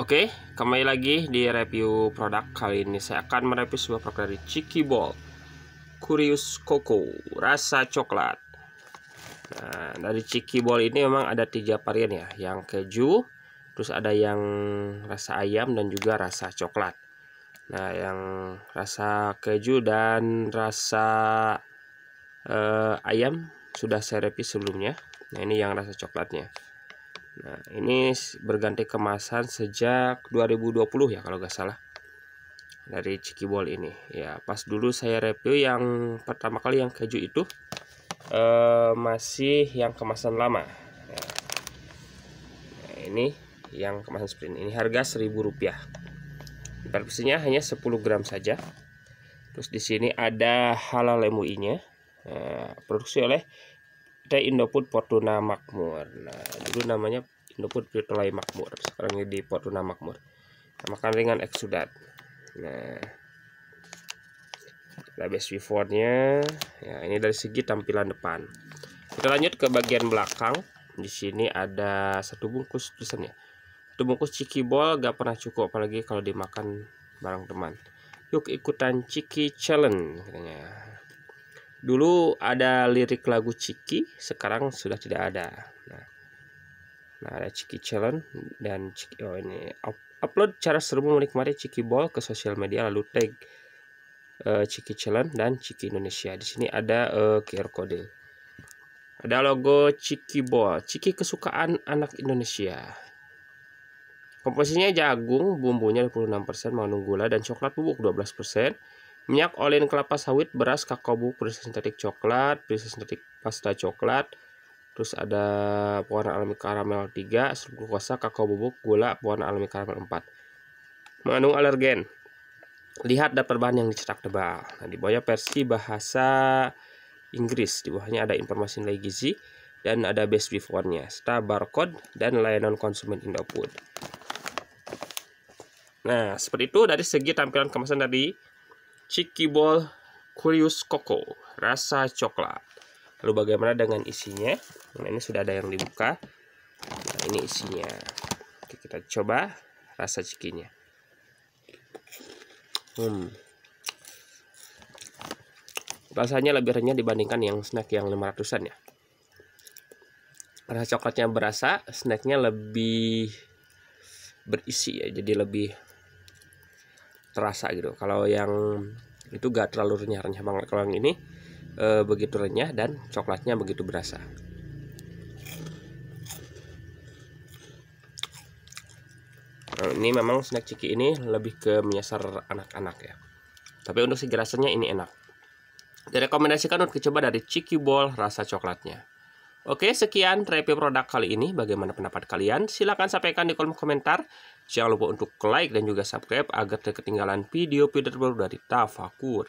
Oke, kembali lagi di review produk Kali ini saya akan mereview sebuah produk dari Chiki Ball, Curious Coco Rasa Coklat Nah, dari Chiki Ball ini memang ada tiga varian ya Yang keju, terus ada yang rasa ayam dan juga rasa coklat Nah, yang rasa keju dan rasa eh, ayam sudah saya review sebelumnya Nah, ini yang rasa coklatnya Nah, ini berganti kemasan sejak 2020 ya kalau nggak salah. Dari ciki ball ini. Ya, pas dulu saya review yang pertama kali yang keju itu eh, masih yang kemasan lama. Nah, ini yang kemasan sprint. Ini harga Rp1.000. Persisnya hanya 10 gram saja. Terus di sini ada halal MUI-nya. Nah, eh, produksi oleh PT Indofood Fortuna Makmur. Nah, dulu namanya Nuput Pitulai Makmur sekarang ini di Fortuna Makmur makan ringan Exudat nah base before nya ya ini dari segi tampilan depan kita lanjut ke bagian belakang di sini ada satu bungkus tulisannya satu bungkus ciki ball gak pernah cukup apalagi kalau dimakan bareng teman yuk ikutan ciki challenge katanya dulu ada lirik lagu ciki sekarang sudah tidak ada nah Nah, ada Ciki Challenge dan Ciki, oh ini upload cara seru menikmati Ciki Ball ke sosial media lalu tag uh, eh, Ciki Challenge dan Ciki Indonesia. Di sini ada uh, eh, QR code. Ada logo Ciki Ball, Ciki kesukaan anak Indonesia. Komposisinya jagung, bumbunya 26%, mengandung gula dan coklat bubuk 12%, minyak olin kelapa sawit, beras, kakao bubuk, perisa sintetik coklat, perisa sintetik pasta coklat, terus ada pewarna alami karamel 3, serbuk glukosa, kakao bubuk, gula, pewarna alami karamel 4. Mengandung alergen. Lihat daftar bahan yang dicetak tebal. Nah, di bawahnya versi bahasa Inggris. Di bawahnya ada informasi nilai gizi dan ada base before-nya, serta barcode dan layanan konsumen Indofood. Nah, seperti itu dari segi tampilan kemasan dari Chicky Ball Curious Coco, rasa coklat lalu bagaimana dengan isinya nah ini sudah ada yang dibuka nah ini isinya Oke, kita coba rasa cikinya hmm rasanya lebih renyah dibandingkan yang snack yang 500an ya rasa coklatnya berasa snacknya lebih berisi ya jadi lebih terasa gitu kalau yang itu gak terlalu renyah-renyah banget kalau yang ini e, begitu renyah dan coklatnya begitu berasa. Nah, ini memang snack ciki ini lebih ke menyasar anak-anak ya. Tapi untuk segi rasanya ini enak. Direkomendasikan untuk dicoba dari Ciki Ball rasa coklatnya. Oke, sekian review produk kali ini. Bagaimana pendapat kalian? Silahkan sampaikan di kolom komentar. Jangan lupa untuk like dan juga subscribe agar tidak ketinggalan video-video terbaru dari Tafakur.